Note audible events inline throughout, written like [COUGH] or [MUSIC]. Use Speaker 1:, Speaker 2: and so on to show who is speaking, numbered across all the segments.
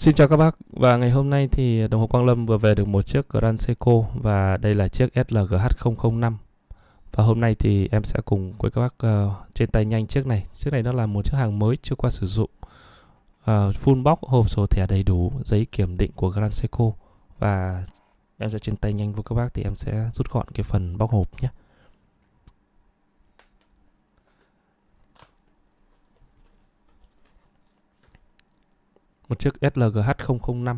Speaker 1: Xin chào các bác và ngày hôm nay thì đồng hồ Quang Lâm vừa về được một chiếc Grand Seiko và đây là chiếc SLGH005 và hôm nay thì em sẽ cùng với các bác uh, trên tay nhanh chiếc này chiếc này nó là một chiếc hàng mới chưa qua sử dụng uh, full box hộp số thẻ đầy đủ giấy kiểm định của Grand Seiko và em sẽ trên tay nhanh với các bác thì em sẽ rút gọn cái phần bóc hộp nhé một chiếc SLGH005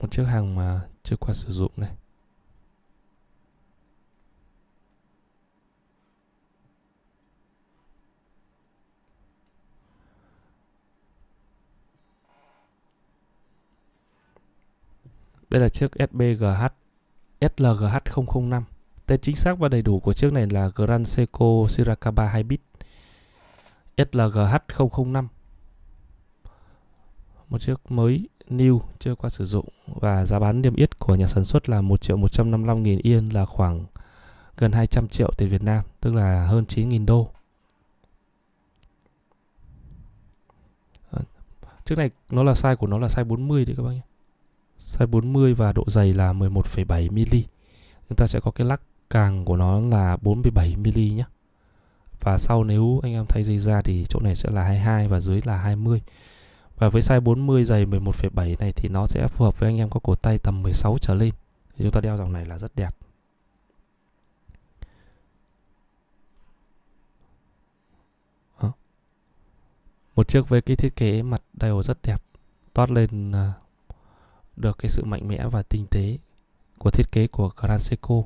Speaker 1: một chiếc hàng mà chưa qua sử dụng này Đây là chiếc SBGH SLGH005 Tên chính xác và đầy đủ của chiếc này là Grand Seiko Shirakaba bit SLGH005 một chiếc mới new chưa qua sử dụng và giá bán niêm yết của nhà sản xuất là 1 triệu 155 nghìn yên là khoảng gần 200 triệu tiền Việt Nam tức là hơn 9 nghìn đô chiếc này nó là size của nó là size 40 đấy các bác nhé size 40 và độ dày là 11,7 mm chúng ta sẽ có cái lắc càng của nó là 47 mm nhé và sau nếu anh em thay dây ra thì chỗ này sẽ là 22 và dưới là 20 và với size 40 giày 11,7 này thì nó sẽ phù hợp với anh em có cổ tay tầm 16 trở lên. chúng ta đeo dòng này là rất đẹp. Đó. Một chiếc với cái thiết kế mặt đều rất đẹp, toát lên à, được cái sự mạnh mẽ và tinh tế của thiết kế của Grand Seiko.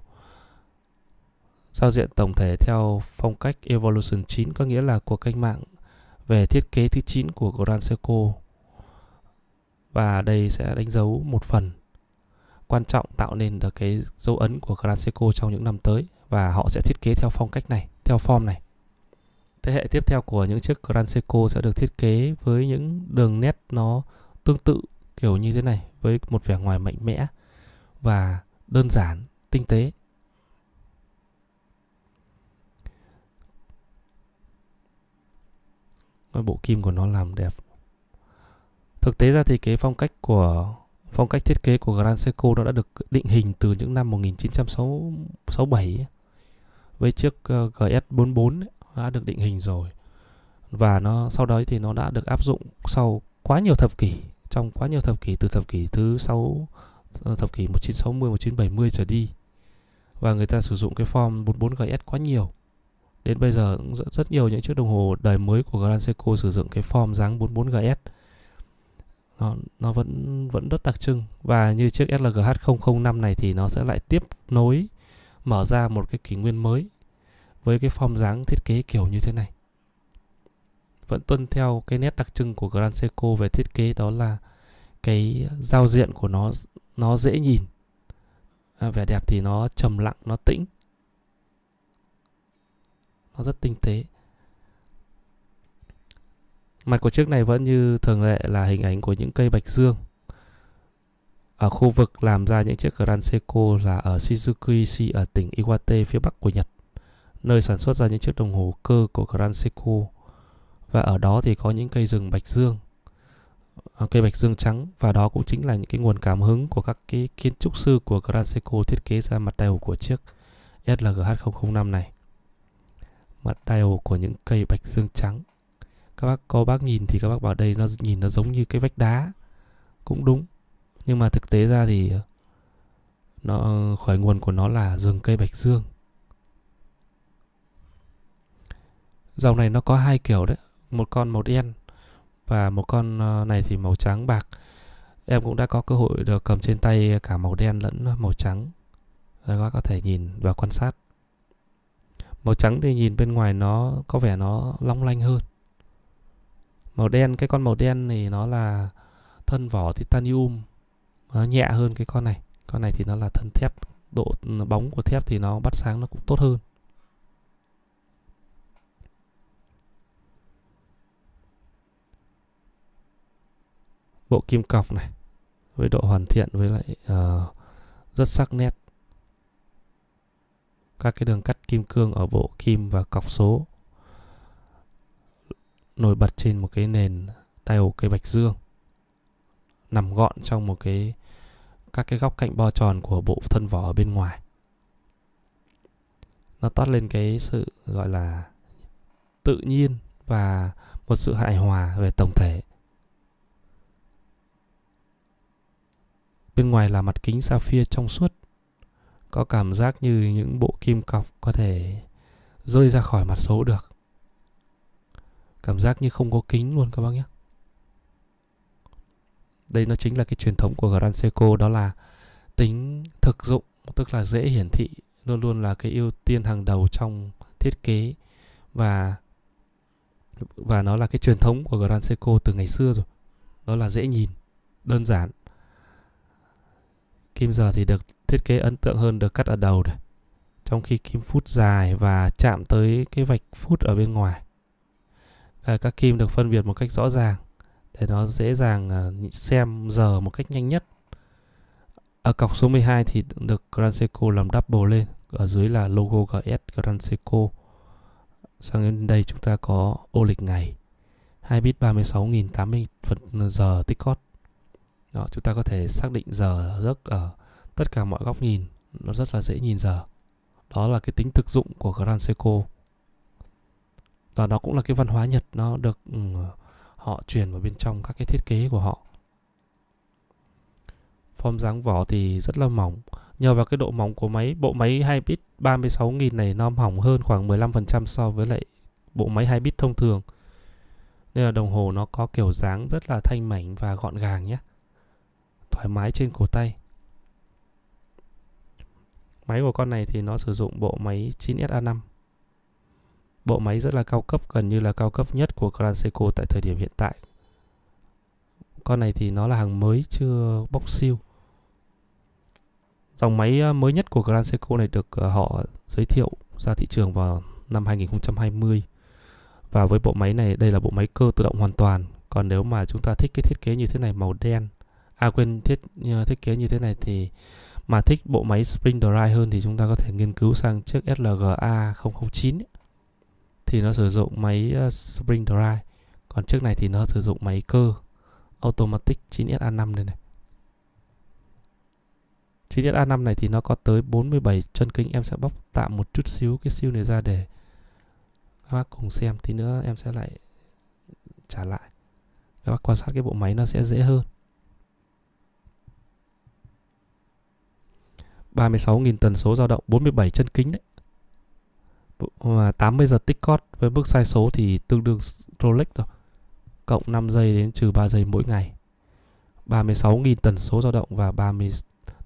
Speaker 1: Giao diện tổng thể theo phong cách Evolution 9 có nghĩa là cuộc cách mạng về thiết kế thứ 9 của Grand Seiko và đây sẽ đánh dấu một phần quan trọng tạo nên được cái dấu ấn của Grand Seiko trong những năm tới và họ sẽ thiết kế theo phong cách này, theo form này. Thế hệ tiếp theo của những chiếc Grand Seiko sẽ được thiết kế với những đường nét nó tương tự kiểu như thế này với một vẻ ngoài mạnh mẽ và đơn giản, tinh tế và bộ kim của nó làm đẹp thực tế ra thì cái phong cách của phong cách thiết kế của Grand Seiko nó đã được định hình từ những năm 1967 với chiếc ờ, GS44 đã được định hình rồi và nó sau đó thì nó đã được áp dụng sau quá nhiều thập kỷ trong quá nhiều thập kỷ từ thập kỷ thứ 6 ờ, thập kỷ 1960 1970 trở đi và người ta sử dụng cái form 44 GS quá nhiều đến bây giờ cũng rất, rất nhiều những chiếc đồng hồ đời mới của Grand Seiko sử dụng cái form dáng 44GS nó, nó vẫn vẫn rất đặc trưng và như chiếc SLGH 005 này thì nó sẽ lại tiếp nối mở ra một cái kỷ nguyên mới với cái form dáng thiết kế kiểu như thế này vẫn tuân theo cái nét đặc trưng của Grand Seiko về thiết kế đó là cái giao diện của nó nó dễ nhìn à, vẻ đẹp thì nó trầm lặng nó tĩnh nó rất tinh tế mặt của chiếc này vẫn như thường lệ là hình ảnh của những cây bạch dương ở khu vực làm ra những chiếc Grand Seiko là ở Shizukishi ở tỉnh Iwate phía bắc của Nhật nơi sản xuất ra những chiếc đồng hồ cơ của Grand Seiko và ở đó thì có những cây rừng bạch dương à, cây bạch dương trắng và đó cũng chính là những cái nguồn cảm hứng của các cái kiến trúc sư của Grand Seiko thiết kế ra mặt đầu của chiếc SLGH005 này mặt dial của những cây bạch dương trắng các bác có bác nhìn thì các bác bảo đây nó nhìn nó giống như cái vách đá cũng đúng nhưng mà thực tế ra thì ờ, nó ờ, khởi nguồn của nó là rừng cây bạch dương dòng này nó có hai kiểu đấy một con màu đen và một con ờ, này thì màu trắng bạc em cũng đã có cơ hội được cầm trên tay cả màu đen lẫn màu trắng các bác có thể nhìn và quan sát màu trắng thì nhìn bên ngoài nó có vẻ nó long lanh hơn màu đen cái con màu đen thì nó là thân vỏ titanium nó nhẹ hơn cái con này con này thì nó là thân thép độ bóng của thép thì nó bắt sáng nó cũng tốt hơn bộ kim cọc này với độ hoàn thiện với lại uh, rất sắc nét các cái đường cắt kim cương ở bộ kim và cọc số nổi bật trên một cái nền ổ cây bạch dương nằm gọn trong một cái các cái góc cạnh bo tròn của bộ thân vỏ ở bên ngoài nó toát lên cái sự gọi là tự nhiên và một sự hài hòa về tổng thể bên ngoài là mặt kính sapphire trong suốt có cảm giác như những bộ kim cọc có thể rơi ra khỏi mặt số được cảm giác như không có kính luôn các bác nhé đây nó chính là cái truyền thống của Grand Seiko đó là tính thực dụng tức là dễ hiển thị luôn luôn là cái ưu tiên hàng đầu trong thiết kế và và nó là cái truyền thống của Grand Seiko từ ngày xưa rồi đó là dễ nhìn đơn giản kim giờ thì được thiết kế ấn tượng hơn được cắt ở đầu này trong khi kim phút dài và chạm tới cái vạch phút ở bên ngoài à, các kim được phân biệt một cách rõ ràng để nó dễ dàng à, xem giờ một cách nhanh nhất ở cọc số 12 thì được Grand Seiko làm double lên ở dưới là logo GS Grand Seiko sang đến đây chúng ta có ô lịch ngày 2 bit 36.080 phần à, giờ tích cót Đó, chúng ta có thể xác định giờ giấc ở tất cả mọi góc nhìn nó rất là dễ nhìn giờ đó là cái tính thực dụng của Grand Seiko và đó cũng là cái văn hóa Nhật nó được ừ, họ truyền vào bên trong các cái thiết kế của họ form dáng vỏ thì rất là mỏng nhờ vào cái độ mỏng của máy bộ máy 2 bit 36.000 này nó mỏng hơn khoảng 15% so với lại bộ máy 2 bit thông thường nên là đồng hồ nó có kiểu dáng rất là thanh mảnh và gọn gàng nhé thoải mái trên cổ tay Máy của con này thì nó sử dụng bộ máy 9SA5. Bộ máy rất là cao cấp, gần như là cao cấp nhất của Grand tại thời điểm hiện tại. Con này thì nó là hàng mới chưa bóc siêu. Dòng máy ờ, mới nhất của Grand này được ờ, họ giới thiệu ra thị trường vào năm 2020. Và với bộ máy này, đây là bộ máy cơ tự động hoàn toàn. Còn nếu mà chúng ta thích cái thiết kế như thế này màu đen, à quên thiết ờ, thiết kế như thế này thì mà thích bộ máy spring drive hơn thì chúng ta có thể nghiên cứu sang chiếc SLGA 009 ấy. thì nó sử dụng máy ờ, spring drive còn chiếc này thì nó sử dụng máy cơ automatic 9SA5 này này 9SA5 này thì nó có tới 47 chân kính em sẽ bóc tạm một chút xíu cái siêu này ra để các bác cùng xem tí nữa em sẽ lại trả lại các bác quan sát cái bộ máy nó sẽ dễ hơn 36.000 tần số dao động 47 chân kính đấy và 80 giờ tích cót với mức sai số thì tương đương Rolex rồi cộng 5 giây đến trừ 3 giây mỗi ngày 36.000 tần số dao động và 30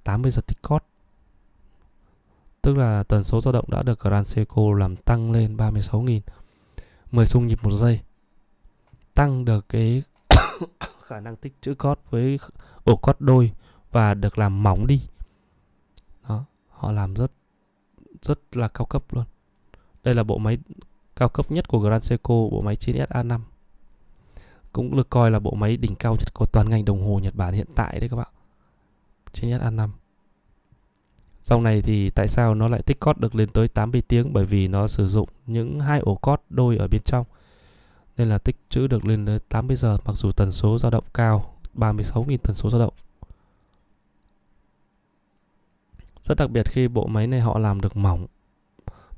Speaker 1: 80 giờ tích cót tức là tần số dao động đã được Grand Seiko làm tăng lên 36.000 10 xung nhịp một giây tăng được cái [COUGHS] khả năng tích trữ cót với ổ cót đôi và được làm mỏng đi họ làm rất rất là cao cấp luôn đây là bộ máy cao cấp nhất của Grand Seiko bộ máy 9 a 5 cũng được coi là bộ máy đỉnh cao nhất của toàn ngành đồng hồ Nhật Bản hiện tại đấy các bạn 9 a 5 sau này thì tại sao nó lại tích cót được lên tới 80 tiếng bởi vì nó sử dụng những hai ổ cót đôi ở bên trong nên là tích trữ được lên tới 80 giờ mặc dù tần số dao động cao 36.000 tần số dao động Rất đặc biệt khi bộ máy này họ làm được mỏng.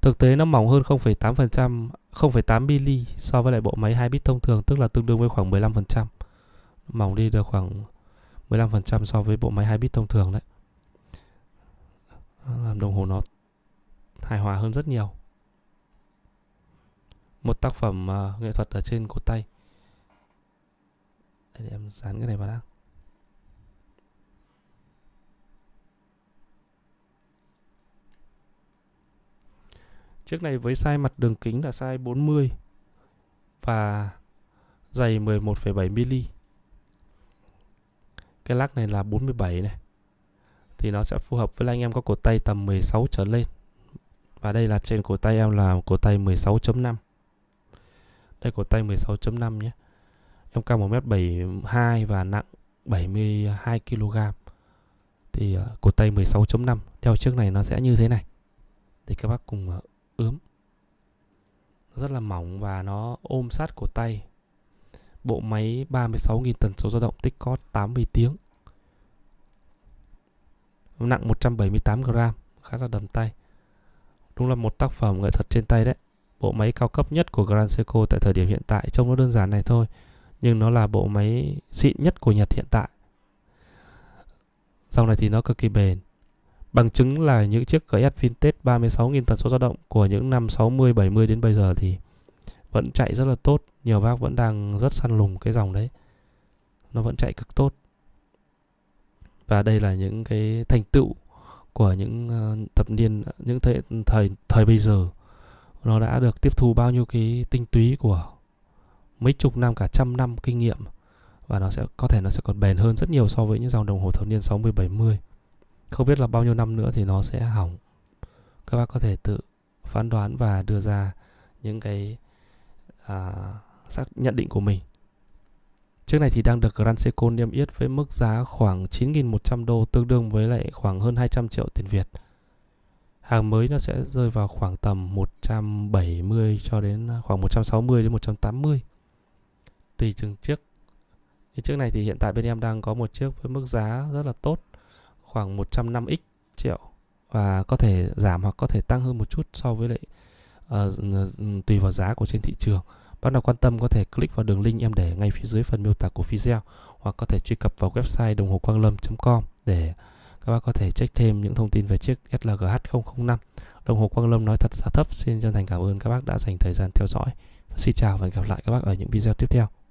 Speaker 1: Thực tế nó mỏng hơn 0,8% 0,8 mili so với lại bộ máy 2 bit thông thường tức là tương đương với khoảng 15%. Mỏng đi được khoảng 15% so với bộ máy 2 bit thông thường đấy. Làm đồng hồ nó hài hòa hơn rất nhiều. Một tác phẩm uh, nghệ thuật ở trên cổ tay. để em dán cái này vào đã. Chiếc này với size mặt đường kính là size 40 và dày 11,7mm. Cái lắc này là 47 này. Thì nó sẽ phù hợp với anh em có cổ tay tầm 16 trở lên. Và đây là trên cổ tay em là cổ tay 16.5. Đây cổ tay 16.5 nhé. Em cao 1m72 và nặng 72 kg. Thì ờ, cổ tay 16.5 đeo chiếc này nó sẽ như thế này. Thì các bác cùng ờ, ướm rất là mỏng và nó ôm sát cổ tay bộ máy 36.000 tần số dao động tích cót 80 tiếng nặng 178 gram, khá là đầm tay đúng là một tác phẩm nghệ thuật trên tay đấy bộ máy cao cấp nhất của Grand Seiko tại thời điểm hiện tại trông nó đơn giản này thôi nhưng nó là bộ máy xịn nhất của Nhật hiện tại dòng này thì nó cực kỳ bền Bằng chứng là những chiếc GS Vintage 36.000 tần số dao động của những năm 60, 70 đến bây giờ thì vẫn chạy rất là tốt. Nhiều bác vẫn đang rất săn lùng cái dòng đấy. Nó vẫn chạy cực tốt. Và đây là những cái thành tựu của những ờ, thập niên, những thế thời, thời bây giờ. Nó đã được tiếp thu bao nhiêu cái tinh túy của mấy chục năm, cả trăm năm kinh nghiệm. Và nó sẽ có thể nó sẽ còn bền hơn rất nhiều so với những dòng đồng hồ thập niên 60, 70 không biết là bao nhiêu năm nữa thì nó sẽ hỏng các bác có thể tự phán đoán và đưa ra những cái à, xác nhận định của mình Chiếc này thì đang được Grand Seiko niêm yết với mức giá khoảng 9.100 đô tương đương với lại khoảng hơn 200 triệu tiền Việt. Hàng mới nó sẽ rơi vào khoảng tầm 170 cho đến à, khoảng 160 đến 180. Tùy từng chiếc. chiếc này thì hiện tại bên em đang có một chiếc với mức giá rất là tốt khoảng 105x triệu và có thể giảm hoặc có thể tăng hơn một chút so với lại uh, tùy vào giá của trên thị trường. Bác nào quan tâm có thể click vào đường link em để ngay phía dưới phần miêu tả của video hoặc có thể truy cập vào website đồng hồ quang lâm.com để các bác có thể check thêm những thông tin về chiếc SLGH005. Đồng hồ Quang Lâm nói thật giá thấp. Xin chân thành cảm ơn các bác đã dành thời gian theo dõi. Xin chào và hẹn gặp lại các bác ở những video tiếp theo.